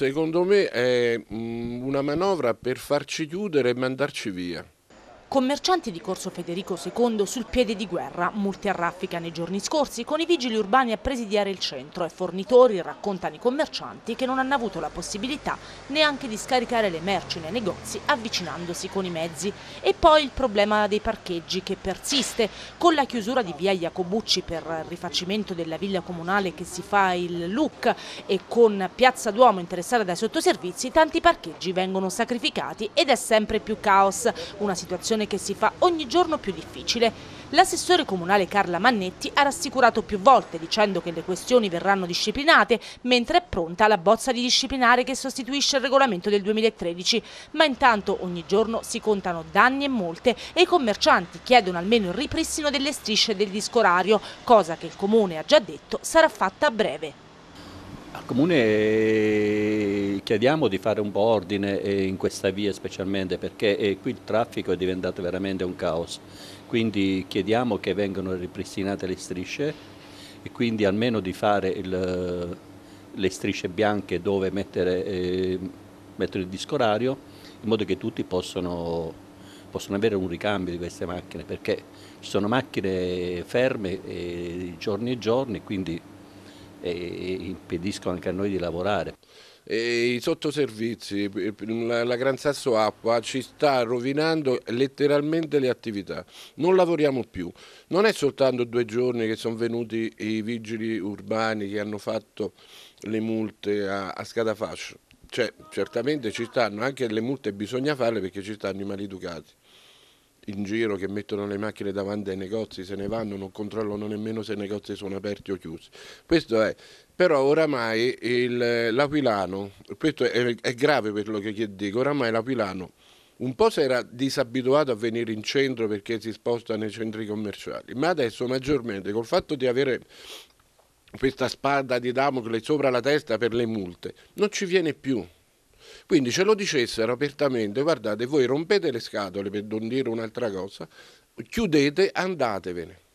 Secondo me è mm, una manovra per farci chiudere e mandarci via. Commercianti di Corso Federico II sul piede di guerra, multi a raffica nei giorni scorsi, con i vigili urbani a presidiare il centro e fornitori, raccontano i commercianti, che non hanno avuto la possibilità neanche di scaricare le merci nei negozi avvicinandosi con i mezzi. E poi il problema dei parcheggi che persiste, con la chiusura di via Iacobucci per il rifacimento della villa comunale che si fa il look e con Piazza Duomo interessata dai sottoservizi, tanti parcheggi vengono sacrificati ed è sempre più caos, una situazione situazione che si fa ogni giorno più difficile. L'assessore comunale Carla Mannetti ha rassicurato più volte dicendo che le questioni verranno disciplinate mentre è pronta la bozza di disciplinare che sostituisce il regolamento del 2013, ma intanto ogni giorno si contano danni e molte e i commercianti chiedono almeno il ripristino delle strisce del disco orario, cosa che il comune ha già detto sarà fatta a breve. Al comune chiediamo di fare un po' ordine eh, in questa via specialmente perché eh, qui il traffico è diventato veramente un caos, quindi chiediamo che vengano ripristinate le strisce e quindi almeno di fare il, eh, le strisce bianche dove mettere, eh, mettere, il disco orario in modo che tutti possano, possano avere un ricambio di queste macchine perché ci sono macchine ferme eh, giorni e giorni quindi e impediscono anche a noi di lavorare. E I sottoservizi, la Gran Sasso Acqua ci sta rovinando letteralmente le attività, non lavoriamo più. Non è soltanto due giorni che sono venuti i vigili urbani che hanno fatto le multe a, a scatafascio, cioè, certamente ci stanno, anche le multe bisogna farle perché ci stanno i maleducati in giro che mettono le macchine davanti ai negozi, se ne vanno, non controllano nemmeno se i negozi sono aperti o chiusi. Questo è, però oramai l'Aquilano, questo è, è, grave quello che dico, oramai l'Aquilano un po' si era disabituato a venire in centro perché si sposta nei centri commerciali, ma adesso maggiormente col fatto di avere questa spada di Damocle sopra la testa per le multe, non ci viene più. Quindi ce lo dicessero apertamente, guardate, voi rompete le scatole per non dire un'altra cosa, chiudete, andatevene.